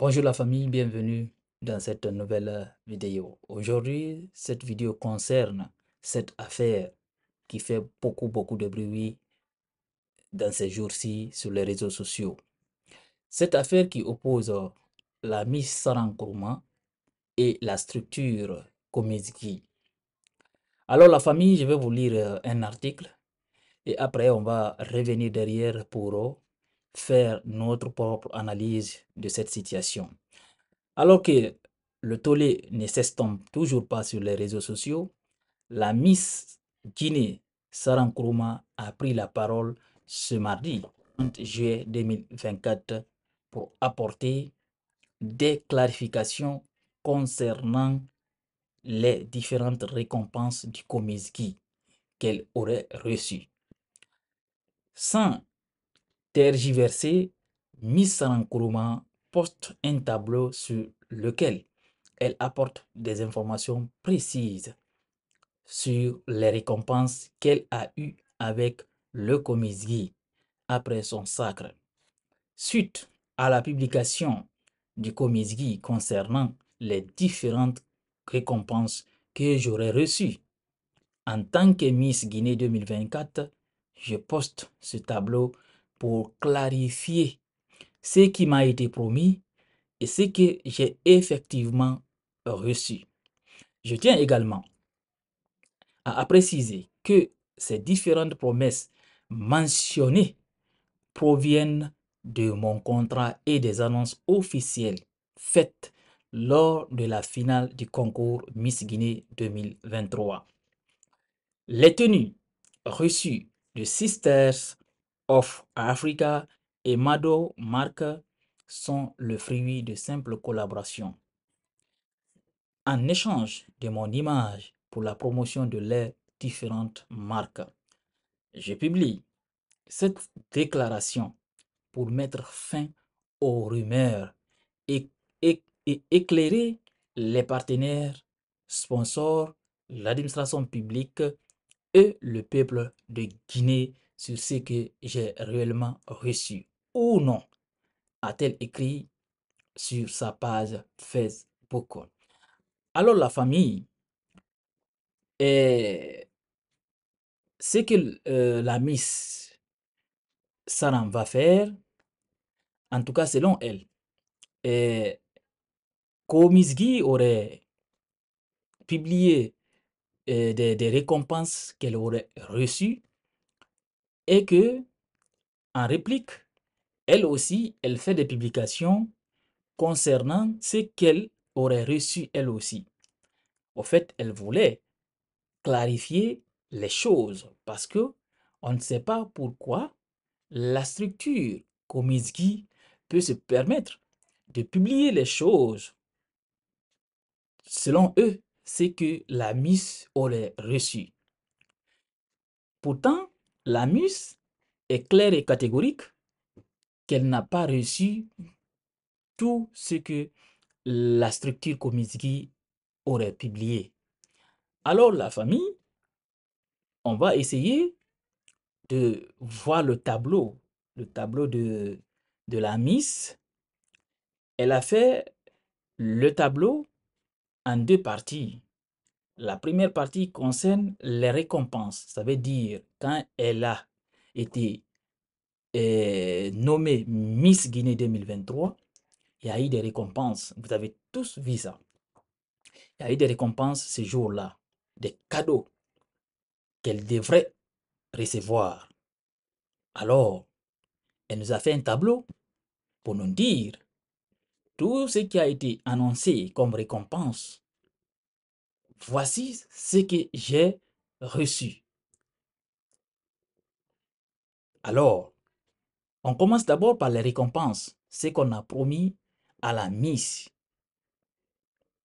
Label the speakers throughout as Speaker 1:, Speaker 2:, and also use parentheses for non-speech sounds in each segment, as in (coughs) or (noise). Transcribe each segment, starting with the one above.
Speaker 1: Bonjour la famille, bienvenue dans cette nouvelle vidéo. Aujourd'hui, cette vidéo concerne cette affaire qui fait beaucoup beaucoup de bruit dans ces jours-ci sur les réseaux sociaux. Cette affaire qui oppose la Miss Sarankourma et la structure Komizki. Alors la famille, je vais vous lire un article et après on va revenir derrière pour faire notre propre analyse de cette situation. Alors que le tollé ne s'estompe toujours pas sur les réseaux sociaux, la Miss Guinée Sarankourouma a pris la parole ce mardi 30 juillet 2024 pour apporter des clarifications concernant les différentes récompenses du Comiskey qu'elle aurait reçues. Sans tergiversé, Miss Sarankuruma poste un tableau sur lequel elle apporte des informations précises sur les récompenses qu'elle a eues avec le Guy après son sacre. Suite à la publication du Guy concernant les différentes récompenses que j'aurais reçues, en tant que Miss Guinée 2024, je poste ce tableau pour clarifier ce qui m'a été promis et ce que j'ai effectivement reçu. Je tiens également à préciser que ces différentes promesses mentionnées proviennent de mon contrat et des annonces officielles faites lors de la finale du concours Miss Guinée 2023. Les tenues reçues de Sisters of Africa et Mado Mark sont le fruit de simples collaborations. En échange de mon image pour la promotion de leurs différentes marques, je publie cette déclaration pour mettre fin aux rumeurs et éclairer les partenaires, sponsors, l'administration publique et le peuple de Guinée sur ce que j'ai réellement reçu ou non, a-t-elle écrit sur sa page Facebook. Alors la famille, et ce que euh, la Miss Sarah va faire, en tout cas selon elle, et Guy aurait publié euh, des, des récompenses qu'elle aurait reçues et que, en réplique, elle aussi, elle fait des publications concernant ce qu'elle aurait reçu elle aussi. Au fait, elle voulait clarifier les choses parce que on ne sait pas pourquoi la structure Komizgi peut se permettre de publier les choses selon eux, c'est que la Miss aurait reçu. Pourtant, la muse est claire et catégorique qu'elle n'a pas reçu tout ce que la structure Komizgi aurait publié. Alors la famille, on va essayer de voir le tableau, le tableau de, de la Miss. Elle a fait le tableau en deux parties. La première partie concerne les récompenses. Ça veut dire quand elle a été euh, nommée Miss Guinée 2023, il y a eu des récompenses. Vous avez tous vu ça. Il y a eu des récompenses ce jour-là, des cadeaux qu'elle devrait recevoir. Alors, elle nous a fait un tableau pour nous dire tout ce qui a été annoncé comme récompense voici ce que j'ai reçu. Alors, on commence d'abord par les récompenses, ce qu'on a promis à la Miss.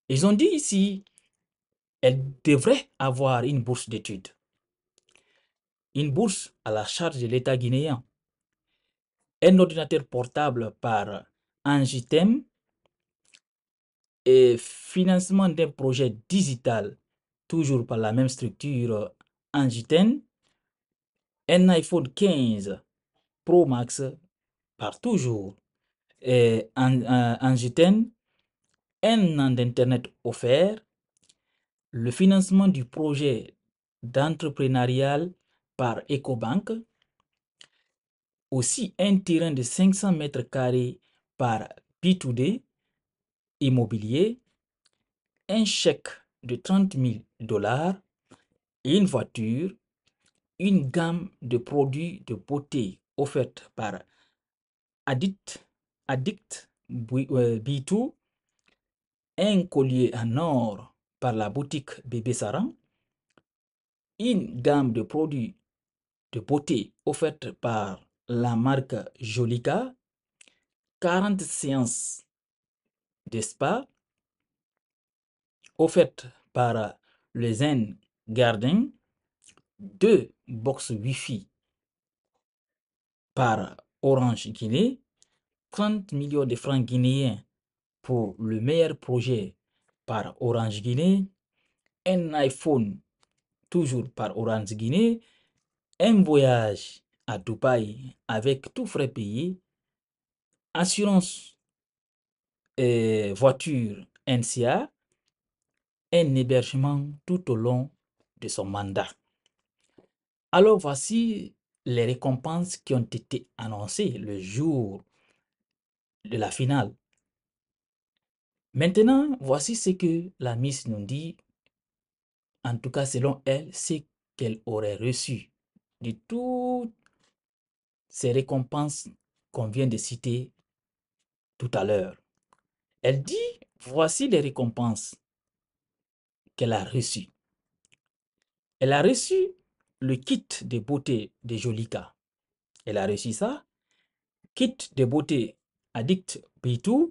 Speaker 1: Ils ont dit ici, elle devrait avoir une bourse d'études, une bourse à la charge de l'État guinéen, un ordinateur portable par un Angitem, et financement d'un projet digital, toujours par la même structure Angiten, un iPhone 15 Pro Max par toujours et euh, un an d'Internet offert, le financement du projet d'entrepreneurial par EcoBank, aussi un terrain de 500 mètres carrés par B2D, immobilier, un chèque de 30 000 dollars une voiture, une gamme de produits de beauté offerte par Addict, Addict B2, euh, un collier en or par la boutique Bébé Saran, une gamme de produits de beauté offerte par la marque Jolica, 40 séances de spa offerte par le Zen Garden, deux box wifi par Orange Guinée, 30 millions de francs guinéens pour le meilleur projet par Orange Guinée, un iPhone toujours par Orange Guinée, un voyage à Dubaï avec tout frais payés assurance voiture NCA un hébergement tout au long de son mandat. Alors voici les récompenses qui ont été annoncées le jour de la finale. Maintenant, voici ce que la Miss nous dit, en tout cas selon elle, ce qu'elle aurait reçu de toutes ces récompenses qu'on vient de citer tout à l'heure. Elle dit, voici les récompenses qu'elle a reçues. Elle a reçu le kit de beauté de Jolika. Elle a reçu ça. Kit de beauté addict B2.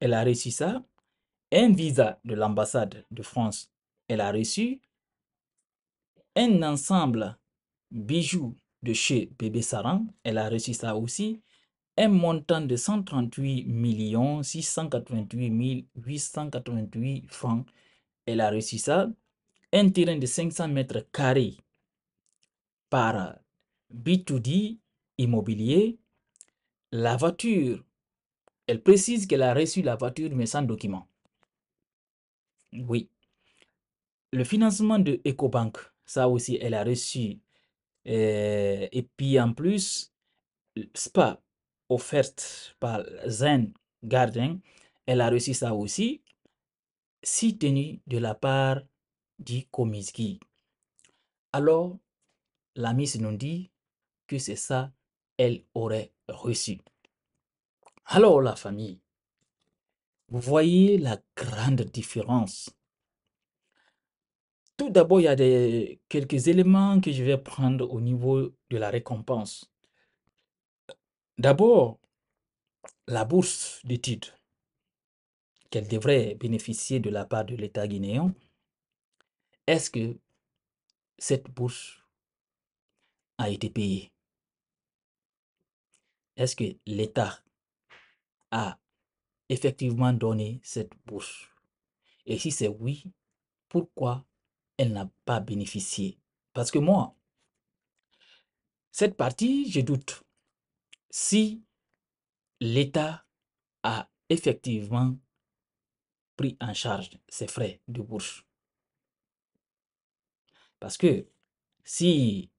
Speaker 1: elle a reçu ça. Un visa de l'ambassade de France, elle a reçu. Un ensemble bijoux de chez Bébé Saran, elle a reçu ça aussi un montant de 138 688 francs. Elle a reçu ça. Un terrain de 500 mètres carrés par B2D immobilier. La voiture, elle précise qu'elle a reçu la voiture mais sans document. Oui. Le financement de EcoBank, ça aussi, elle a reçu. Euh, et puis en plus, SPA, offerte par Zen Garden, elle a reçu ça aussi, si tenu de la part du Komiski. Alors, la Miss nous dit que c'est ça elle aurait reçu. Alors, la famille, vous voyez la grande différence. Tout d'abord, il y a quelques éléments que je vais prendre au niveau de la récompense. D'abord, la bourse d'études qu'elle devrait bénéficier de la part de l'État guinéen, est-ce que cette bourse a été payée Est-ce que l'État a effectivement donné cette bourse Et si c'est oui, pourquoi elle n'a pas bénéficié Parce que moi, cette partie, je doute si l'État a effectivement pris en charge ces frais de bourse. Parce que si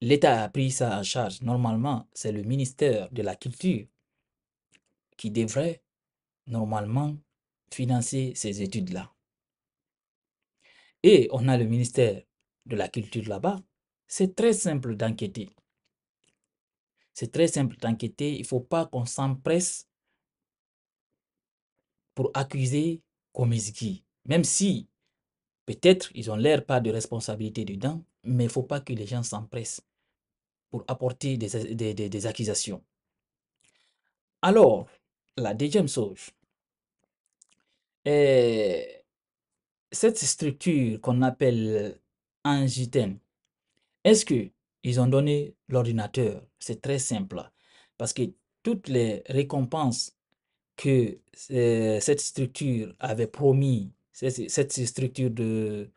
Speaker 1: l'État a pris ça en charge, normalement, c'est le ministère de la Culture qui devrait normalement financer ces études-là. Et on a le ministère de la Culture là-bas. C'est très simple d'enquêter. C'est très simple d'enquêter. Il ne faut pas qu'on s'empresse pour accuser Komizuki. Même si, peut-être, ils ont l'air pas de responsabilité dedans, mais il ne faut pas que les gens s'empressent pour apporter des, accusations. Alors, la deuxième chose, euh, cette structure qu'on appelle angitaine, est-ce que ils ont donné l'ordinateur. C'est très simple. Parce que toutes les récompenses que euh, cette structure avait promis, cette structure de,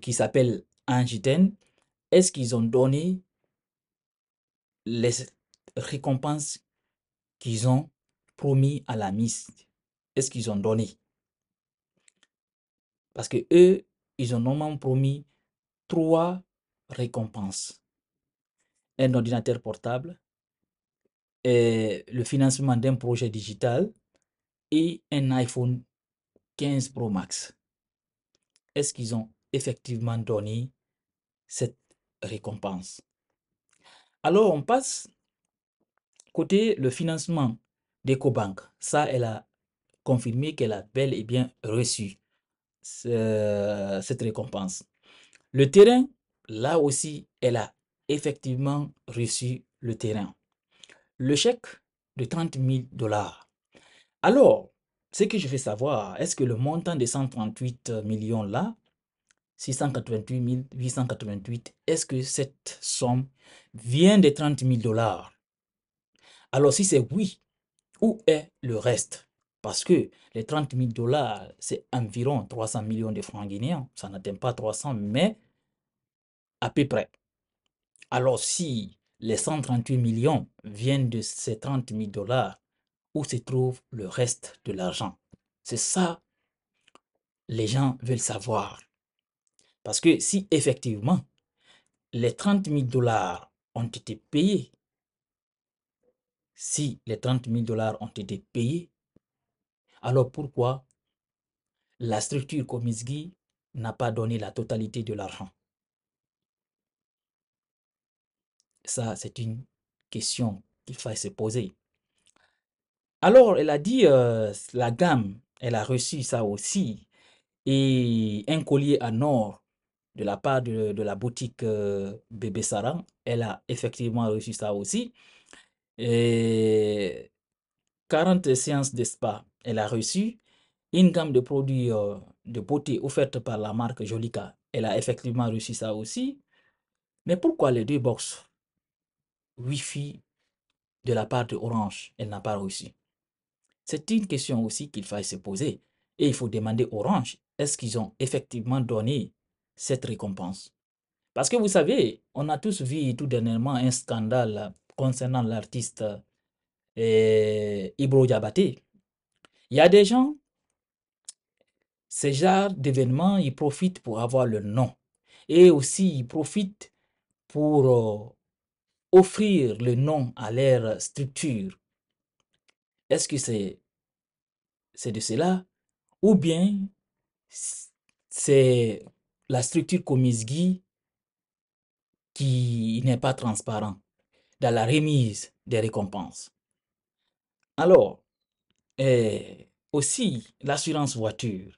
Speaker 1: qui s'appelle Angiten, est-ce qu'ils ont donné les récompenses qu'ils ont promis à la mist Est-ce qu'ils ont donné Parce que eux, ils ont normalement promis trois récompenses un ordinateur portable, et le financement d'un projet digital et un iPhone 15 Pro Max. Est-ce qu'ils ont effectivement donné cette récompense Alors, on passe côté le financement d'EcoBank. Ça, elle a confirmé qu'elle a bel et bien reçu cette récompense. Le terrain, là aussi, elle a effectivement reçu le terrain. Le chèque de 30 000 dollars. Alors, ce que je veux savoir, est-ce que le montant de 138 millions là, 688 888, est-ce que cette somme vient de 30 000 dollars Alors, si c'est oui, où est le reste parce que les 30 000 dollars, c'est environ 300 millions de francs guinéens. Ça n'atteint pas 300, mais à peu près. Alors si les 138 millions viennent de ces 30 000 dollars, où se trouve le reste de l'argent C'est ça, les gens veulent savoir. Parce que si effectivement les 30 000 dollars ont été payés, si les 30 000 dollars ont été payés, alors pourquoi la structure Comisgui n'a pas donné la totalité de l'argent Ça, c'est une question qu'il faille se poser. Alors, elle a dit, euh, la gamme, elle a reçu ça aussi. Et un collier en or de la part de, la boutique euh, Bébé Saran, elle a effectivement reçu ça aussi. Et 40 séances de spa, elle a reçu. Une gamme de produits euh, de beauté offerte par la marque Jolica, elle a effectivement reçu ça aussi. Mais pourquoi les deux boxes Wi-Fi de la part de Orange, elle n'a pas réussi. C'est une question aussi qu'il faille se poser. Et il faut demander Orange, est-ce qu'ils ont effectivement donné cette récompense Parce que vous savez, on a tous vu tout dernièrement un scandale concernant l'artiste eh, Ibro Diabaté. Il y a des gens, ces genres d'événements, ils profitent pour avoir le nom. Et aussi, ils profitent pour euh, offrir le nom à leur structure. Est-ce que c'est c'est de cela ou bien c'est la structure Comisgui qui n'est pas transparent dans la remise des récompenses. Alors, euh, aussi l'assurance voiture.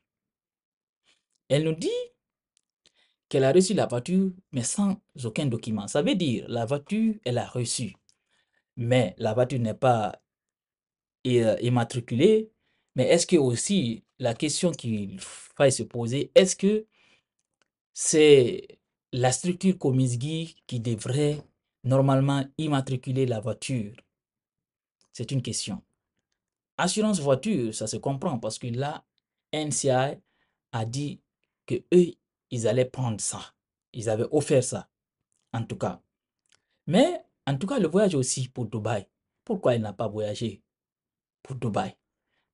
Speaker 1: Elle nous dit qu'elle a reçu la voiture, mais sans aucun document. Ça veut dire, la voiture, elle a reçu, mais la voiture n'est pas euh, immatriculée. Mais est-ce que aussi, la question qu'il faille se poser, est-ce que c'est la structure Comisgui qui devrait normalement immatriculer la voiture C'est une question. Assurance voiture, ça se comprend parce que là, NCI a dit que eux, ils allaient prendre ça. Ils avaient offert ça, en tout cas. Mais, en tout cas, le voyage aussi pour Dubaï. Pourquoi elle n'a pas voyagé pour Dubaï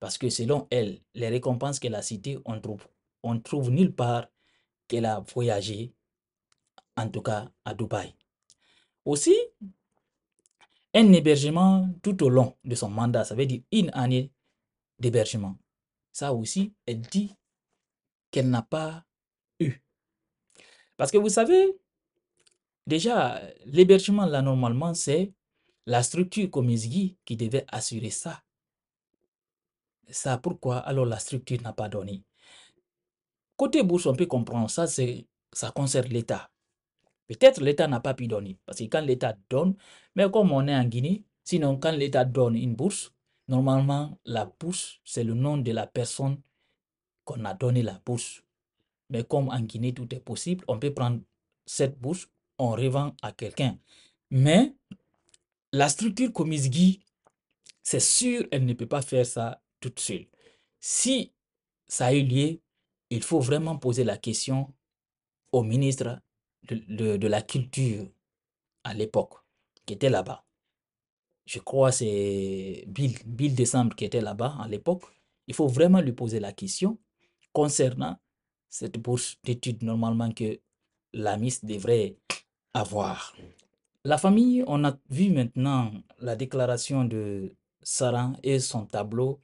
Speaker 1: Parce que selon elle, les récompenses qu'elle a cité on trouve, on trouve nulle part qu'elle a voyagé, en tout cas à Dubaï. Aussi, un hébergement tout au long de son mandat, ça veut dire une année d'hébergement. Ça aussi, elle dit qu'elle n'a pas parce que vous savez, déjà, l'hébergement, là, normalement, c'est la structure es-guy qui devait assurer ça. Ça, pourquoi alors la structure n'a pas donné Côté bourse, on peut comprendre ça, ça concerne l'État. Peut-être l'État n'a pas pu donner, parce que quand l'État donne, mais comme on est en Guinée, sinon quand l'État donne une bourse, normalement, la bourse, c'est le nom de la personne qu'on a donné la bourse. Mais comme en Guinée, tout est possible, on peut prendre cette bourse, on revend à quelqu'un. Mais la structure guy c'est sûr, elle ne peut pas faire ça toute seule. Si ça a eu lieu, il faut vraiment poser la question au ministre de, de, de la Culture à l'époque, qui était là-bas. Je crois c'est Bill, Bill Décembre qui était là-bas à l'époque. Il faut vraiment lui poser la question concernant cette bourse d'études normalement que la Miss devrait avoir. La famille, on a vu maintenant la déclaration de Sarah et son tableau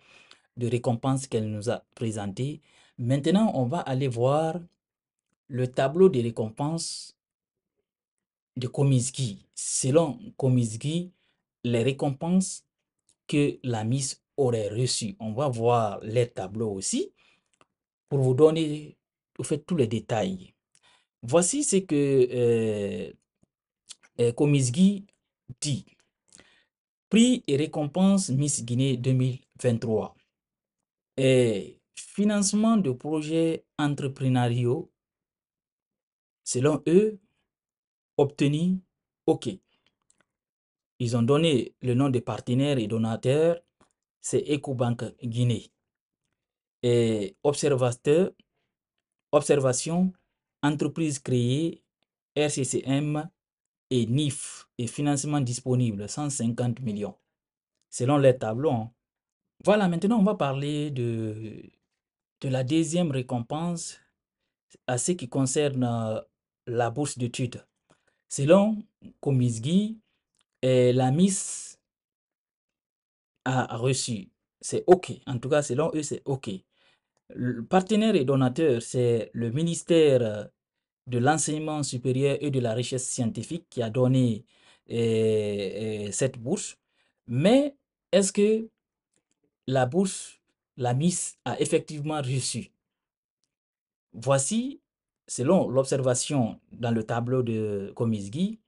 Speaker 1: de récompense qu'elle nous a présenté. Maintenant, on va aller voir le tableau de récompenses de Komizki. Selon Komizki, les récompenses que la Miss aurait reçues. On va voir les tableaux aussi pour vous donner vous fait tous les détails. Voici ce que euh, Guy euh, dit. Prix et récompense Miss Guinée 2023. Et euh, financement de projets entrepreneuriaux, selon eux, obtenu OK. Ils ont donné le nom des partenaires et donateurs, c'est EcoBank Guinée. Et euh, observateur, Observation, entreprise créée, RCCM et NIF et financement disponible, 150 millions, selon les tableaux. Hein. Voilà, maintenant on va parler de, de la deuxième récompense à ce qui concerne euh, la bourse de d'études. Selon et euh, la Miss a reçu. C'est OK. En tout cas, selon eux, c'est OK. Le partenaire et donateur, c'est le ministère euh, de l'enseignement supérieur et de la richesse scientifique qui a donné euh, euh, cette bourse. Mais est-ce que la bourse, la MIS, a effectivement reçu Voici, selon l'observation dans le tableau de Comisgui,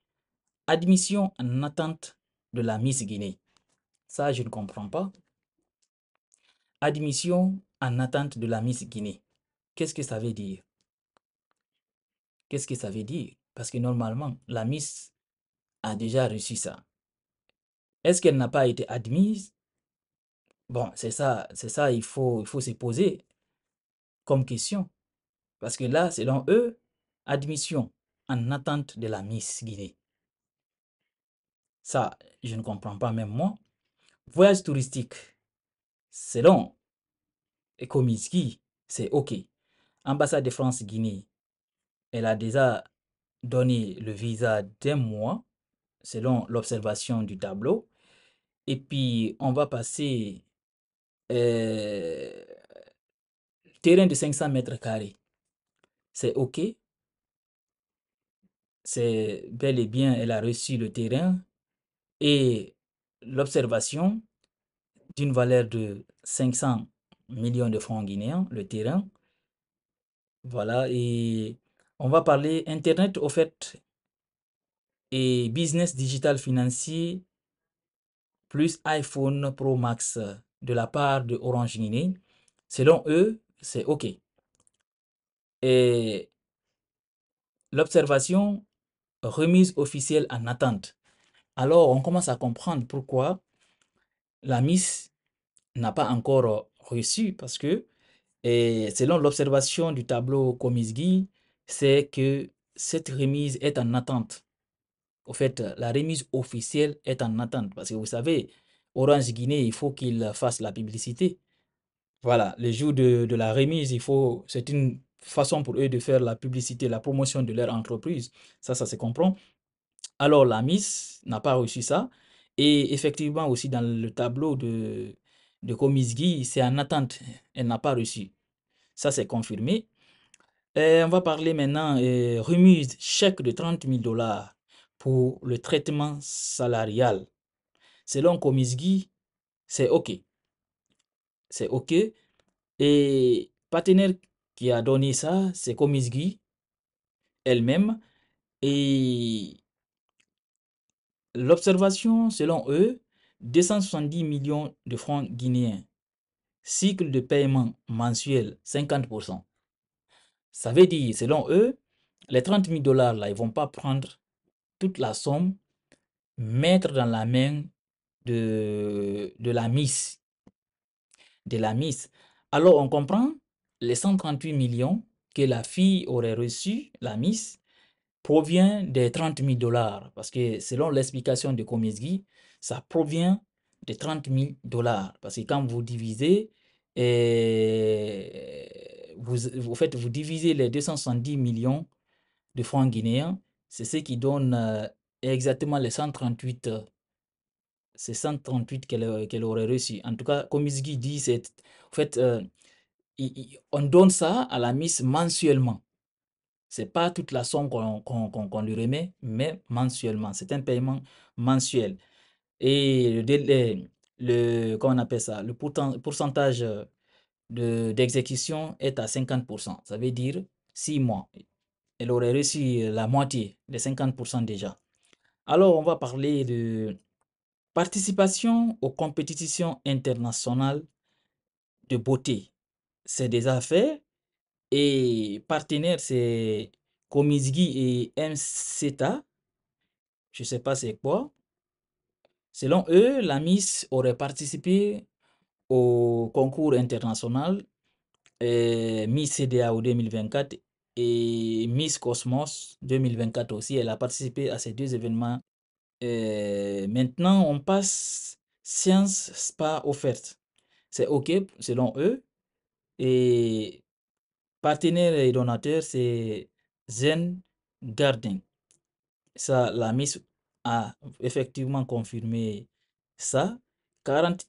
Speaker 1: admission en attente de la MIS Guinée. Ça, je ne comprends pas. Admission en attente de la Miss Guinée. Qu'est-ce que ça veut dire Qu'est-ce que ça veut dire Parce que normalement, la Miss a déjà reçu ça. Est-ce qu'elle n'a pas été admise Bon, c'est ça, c'est ça, il faut, il faut se poser comme question. Parce que là, selon eux, admission en attente de la Miss Guinée. Ça, je ne comprends pas même moi. Voyage touristique. Selon et c'est OK. Ambassade de France Guinée, elle a déjà donné le visa d'un mois, selon l'observation du tableau. Et puis, on va passer euh, terrain de 500 mètres carrés. C'est OK. C'est bel et bien, elle a reçu le terrain et l'observation d'une valeur de 500 millions de francs guinéens, le terrain. Voilà, et on va parler Internet, au fait, et business digital financier, plus iPhone Pro Max de la part de Orange Guinée. Selon eux, c'est OK. Et l'observation remise officielle en attente. Alors, on commence à comprendre pourquoi la miss n'a pas encore reçu parce que, et selon l'observation du tableau Comisgui, c'est que cette remise est en attente. Au fait, la remise officielle est en attente parce que vous savez, Orange Guinée, il faut qu'il fasse la publicité. Voilà, le jour de, la remise, il faut, c'est une façon pour eux de faire la publicité, la promotion de leur entreprise. Ça, ça se comprend. Alors, la Miss n'a pas reçu ça. Et effectivement, aussi dans le tableau de, de Guy, c'est en attente. Elle n'a pas reçu. Ça, c'est confirmé. Euh, on va parler maintenant Remuse remise chèque de 30 000 dollars pour le traitement salarial. Selon Guy, c'est OK. C'est OK. Et partenaire qui a donné ça, c'est Guy elle-même. Et l'observation, selon eux, 270 millions de francs guinéens. Cycle de paiement mensuel 50%. Ça veut dire, selon eux, les 30 000 dollars, là, ils ne vont pas prendre toute la somme, mettre dans la main de, de la Miss. De la Miss. Alors, on comprend les 138 millions que la fille aurait reçu, la Miss, provient des 30 000 dollars. Parce que selon l'explication de Komisgi, ça provient de 30 000 dollars. Parce que quand vous divisez, eh, vous, faites, vous divisez les 270 millions de francs guinéens, c'est ce qui donne euh, exactement les 138, euh, c'est 138 euh, qu'elle aurait reçu. En tout cas, comme Isgui dit, fait, on donne ça à la Miss mensuellement. C'est pas toute la somme qu'on, lui remet, mais mensuellement. C'est un paiement mensuel. Et le le, comment on appelle ça, le pourcentage euh, de, d'exécution est à 50%. Ça veut dire 6 mois. Elle aurait reçu euh, la moitié, des 50% déjà. Alors, on va parler de participation aux compétitions internationales de beauté. C'est des affaires et partenaires, c'est Comisgi et MCTA. Je ne sais pas c'est quoi. Selon eux, la Miss aurait participé au concours international euh, Miss CDAO 2024 et Miss Cosmos 2024 aussi. Elle a participé à ces deux événements. Euh, maintenant, on passe Science spa offerte. C'est OK selon eux. Et partenaire et donateur, c'est Zen Garden. Ça, la Miss a effectivement confirmé ça. 40,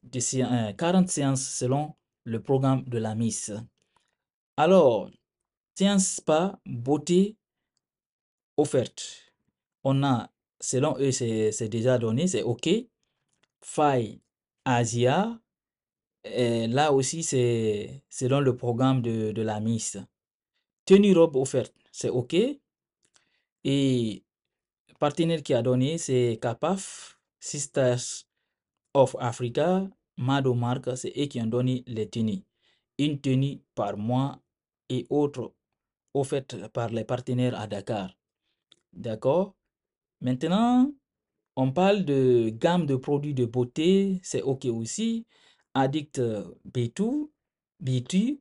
Speaker 1: 40 euh, séances selon le programme de la Miss. Alors, séance spa, beauté offerte. On a, selon eux, c'est déjà donné, c'est OK. Faille Asia, et là aussi, c'est selon le programme de, de la Miss. Tenue robe offerte, c'est OK. Et partenaire qui a donné, c'est CAPAF, Sisters of Africa, Mado Mark, c'est eux qui ont donné les tenues. Une tenue par mois et autres offertes par les partenaires à Dakar. D'accord Maintenant, on parle de gamme de produits de beauté, c'est OK aussi. Addict B2,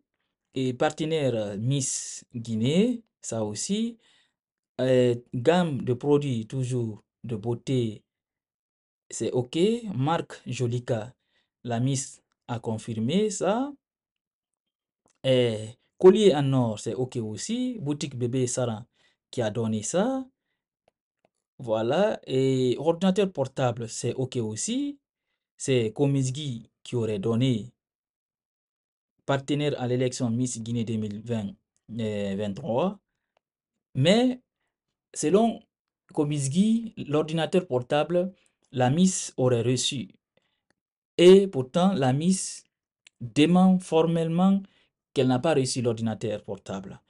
Speaker 1: et partenaire Miss Guinée, ça aussi. Euh, gamme de produits, toujours de beauté, c'est OK. Marque Jolica, la Miss a confirmé ça. Euh, collier en or, c'est OK aussi. Boutique bébé Sarah qui a donné ça. Voilà. Et ordinateur portable, c'est OK aussi. C'est Komizgi qui aurait donné partenaire à l'élection Miss Guinée 2020-23. Euh, Mais Selon Comisgui, l'ordinateur portable, la miss aurait reçu. Et pourtant, la miss dément formellement qu'elle n'a pas reçu l'ordinateur portable.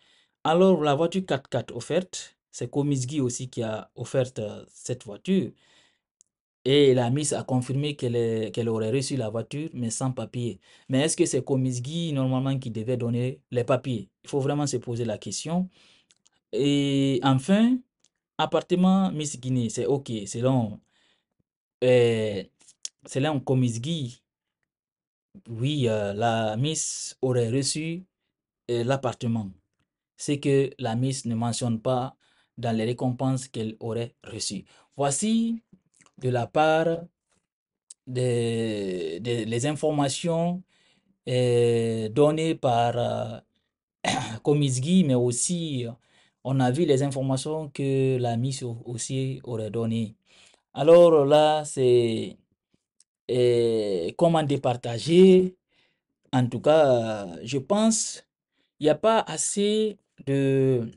Speaker 1: Alors, la voiture 4x4 offerte, c'est Comisgui aussi qui a offert euh, cette voiture. Et la miss a confirmé qu'elle aurait reçu la voiture, mais sans papier. Mais est-ce que c'est Comisgui normalement qui devait donner les papiers Il faut vraiment se poser la question. Et enfin, Appartement Miss Guinée, c'est OK. selon là, euh, Guy. Oui, euh, la Miss aurait reçu euh, l'appartement. C'est que la Miss ne mentionne pas dans les récompenses qu'elle aurait reçues. Voici de la part des de, informations euh, données par (coughs) Comisgui, mais aussi on a vu les informations que la mise aussi aurait donné. Alors là, c'est eh, comment départager. En tout cas, je pense il n'y a pas assez de,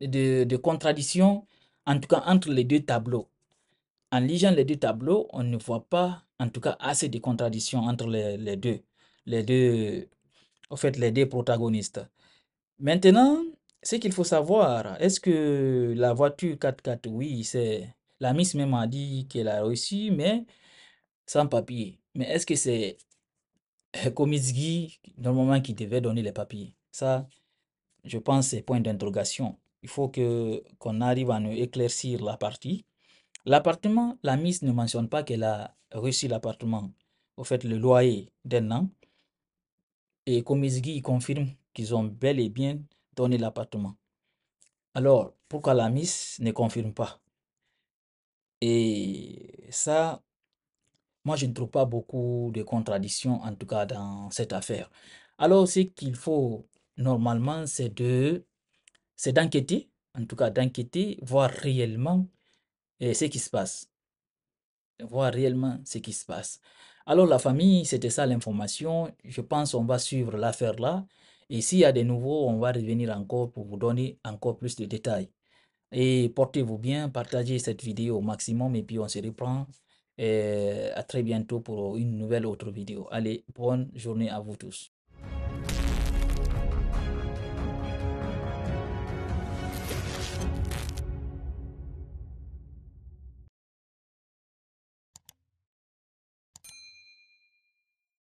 Speaker 1: de, de contradictions, en tout cas entre les deux tableaux. En lisant les deux tableaux, on ne voit pas, en tout cas, assez de contradictions entre les, les deux, les deux, en fait, les deux protagonistes. Maintenant, ce qu'il faut savoir, est-ce que la voiture 4x4, oui, c'est. La Miss même a dit qu'elle a reçu, mais sans papier. Mais est-ce que c'est euh, Comisgui, normalement, qui devait donner les papiers Ça, je pense, c'est point d'interrogation. Il faut que qu'on arrive à nous éclaircir la partie. L'appartement, la Miss ne mentionne pas qu'elle a reçu l'appartement, au fait, le loyer d'un an. Et guy confirme qu'ils ont bel et bien donner l'appartement. Alors, pourquoi la miss ne confirme pas Et ça, moi, je ne trouve pas beaucoup de contradictions, en tout cas dans cette affaire. Alors, ce qu'il faut normalement, c'est de, c'est d'enquêter, en tout cas d'enquêter, voir réellement eh, ce qui se passe. Voir réellement ce qui se passe. Alors, la famille, c'était ça l'information. Je pense qu'on va suivre l'affaire là. Et s'il y a des nouveaux, on va revenir encore pour vous donner encore plus de détails. Et portez-vous bien, partagez cette vidéo au maximum et puis on se reprend. Et euh, à très bientôt pour une nouvelle autre vidéo. Allez, bonne journée à vous tous.